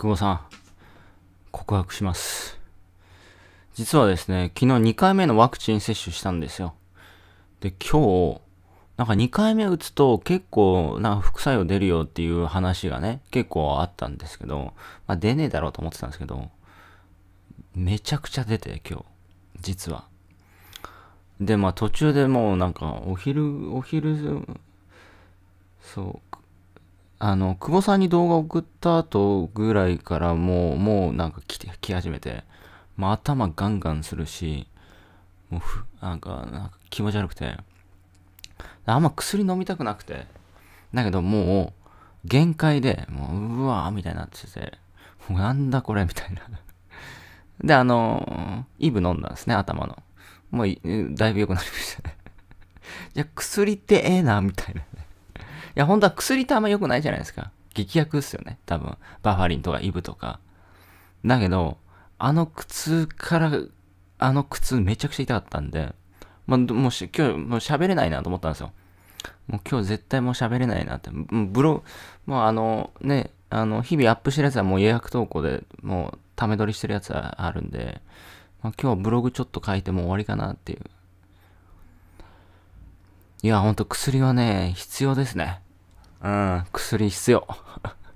久保さん、告白します。実はですね、昨日2回目のワクチン接種したんですよ。で、今日、なんか2回目打つと結構なんか副作用出るよっていう話がね、結構あったんですけど、まあ、出ねえだろうと思ってたんですけど、めちゃくちゃ出て今日、実は。で、まあ途中でもうなんかお昼、お昼、そう、あの、久保さんに動画送った後ぐらいからもう、もうなんか来て、来始めて、まあ、頭ガンガンするし、もうふ、なんか、なんか気持ち悪くて、あんま薬飲みたくなくて、だけどもう、限界で、もう、うわーみたいになってて、もうなんだこれみたいなで、あのー、イブ飲んだんですね、頭の。もう、だいぶ良くなりましたね じゃ薬ってええな、みたいなや、本当は薬ってあんま良くないじゃないですか。劇薬っすよね。多分。バファリンとかイブとか。だけど、あの靴から、あの靴めちゃくちゃ痛かったんで、まあ、もうし今日、もう喋れないなと思ったんですよ。もう今日絶対もう喋れないなって。ブロ、もうあのね、あの、日々アップしてるやつはもう予約投稿でもうため撮りしてるやつはあるんで、まあ、今日ブログちょっと書いてもう終わりかなっていういや、ほんと薬はね、必要ですね。うん、薬必要。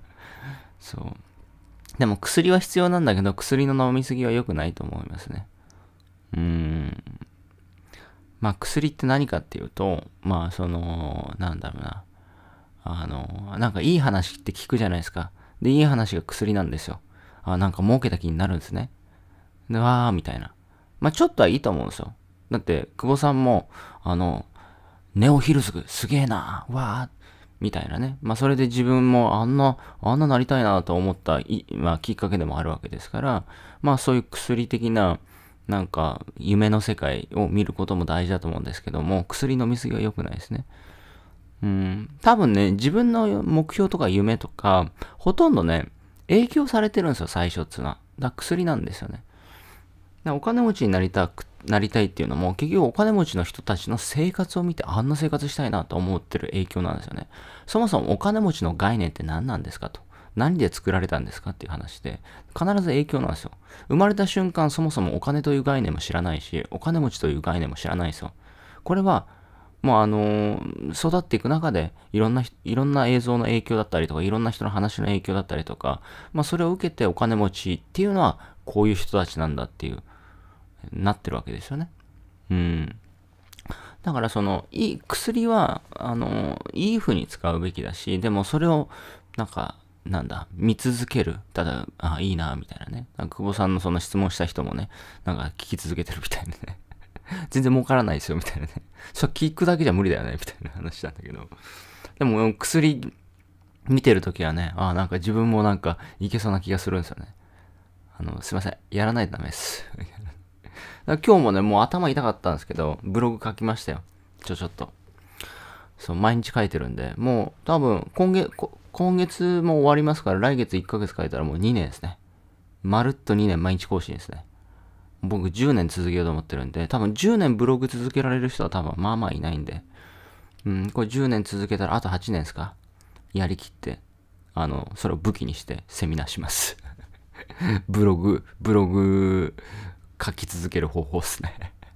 そう。でも薬は必要なんだけど、薬の飲みすぎは良くないと思いますね。うーん。まあ、薬って何かっていうと、まあ、その、なんだろうな。あの、なんかいい話って聞くじゃないですか。で、いい話が薬なんですよ。あ、なんか儲けた気になるんですね。で、わー、みたいな。まあ、ちょっとはいいと思うんですよ。だって、久保さんも、あの、ネオヒルズすげえな、わあ、みたいなね。まあ、それで自分もあんな、あんななりたいなと思った、まあ、きっかけでもあるわけですから、まあ、そういう薬的な、なんか、夢の世界を見ることも大事だと思うんですけども、薬飲みすぎは良くないですね。うん、多分ね、自分の目標とか夢とか、ほとんどね、影響されてるんですよ、最初っつうのは。だ薬なんですよね。お金持ちになりたく、なりたいっていうのも、結局お金持ちの人たちの生活を見て、あんな生活したいなと思ってる影響なんですよね。そもそもお金持ちの概念って何なんですかと。何で作られたんですかっていう話で、必ず影響なんですよ。生まれた瞬間、そもそもお金という概念も知らないし、お金持ちという概念も知らないですよ。これは、もうあのー、育っていく中で、いろんな、いろんな映像の影響だったりとか、いろんな人の話の影響だったりとか、まあそれを受けてお金持ちっていうのは、こういう人たちなんだっていう、なってるわけですよね。うん。だからその、いい薬は、あの、いい風に使うべきだし、でもそれを、なんか、なんだ、見続ける。ただ、あ、いいな、みたいなね。なんか久保さんのその質問した人もね、なんか聞き続けてるみたいなね。全然儲からないですよ、みたいなね。それ聞くだけじゃ無理だよね、みたいな話なんだけど。でも、薬見てるときはね、あ、なんか自分もなんかいけそうな気がするんですよね。あの、すいません。やらないとダメです。今日もね、もう頭痛かったんですけど、ブログ書きましたよ。ちょちょっと。そう、毎日書いてるんで、もう多分、今月、今月も終わりますから、来月1ヶ月書いたらもう2年ですね。まるっと2年毎日更新ですね。僕10年続けようと思ってるんで、多分10年ブログ続けられる人は多分まあまあいないんで、うん、これ10年続けたらあと8年ですかやりきって、あの、それを武器にしてセミナーします ブログ、ブログ書き続ける方法ですね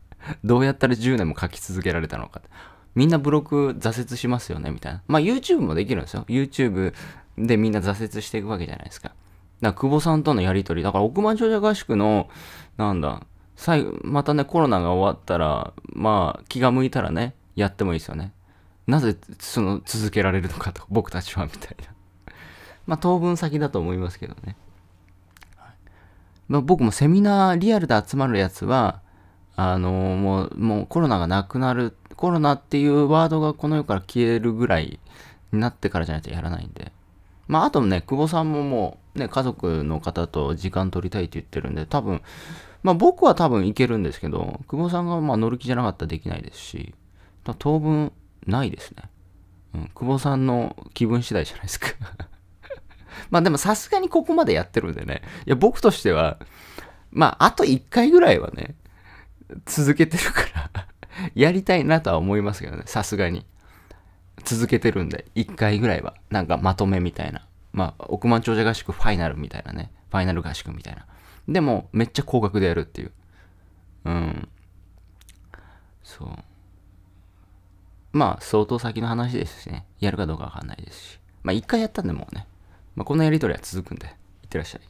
どうやったら10年も書き続けられたのか。みんなブログ挫折しますよね、みたいな。まあ YouTube もできるんですよ。YouTube でみんな挫折していくわけじゃないですか。だから久保さんとのやりとり。だから億万長者合宿の、なんだ、最後、またね、コロナが終わったら、まあ気が向いたらね、やってもいいですよね。なぜその続けられるのかと、僕たちは、みたいな。まあ当分先だと思いますけどね。まあ、僕もセミナーリアルで集まるやつは、あのもう、もうコロナがなくなる、コロナっていうワードがこの世から消えるぐらいになってからじゃないとやらないんで。まあ、あとね、久保さんももう、ね、家族の方と時間取りたいって言ってるんで、多分、まあ僕は多分いけるんですけど、久保さんがまあ乗る気じゃなかったらできないですし、当分ないですね。うん、久保さんの気分次第じゃないですかまあでもさすがにここまでやってるんでね。いや、僕としては、まああと1回ぐらいはね、続けてるから やりたいなとは思いますけどね、さすがに。続けてるんで、1回ぐらいは、なんかまとめみたいな。まあ、億万長者合宿ファイナルみたいなね。ファイナル合宿みたいな。でも、めっちゃ高額でやるっていう。うん。そう。まあ、相当先の話ですしね。やるかどうかわかんないですし。まあ、一回やったんでもうね、まあ、こんなやりとりは続くんで、いってらっしゃい。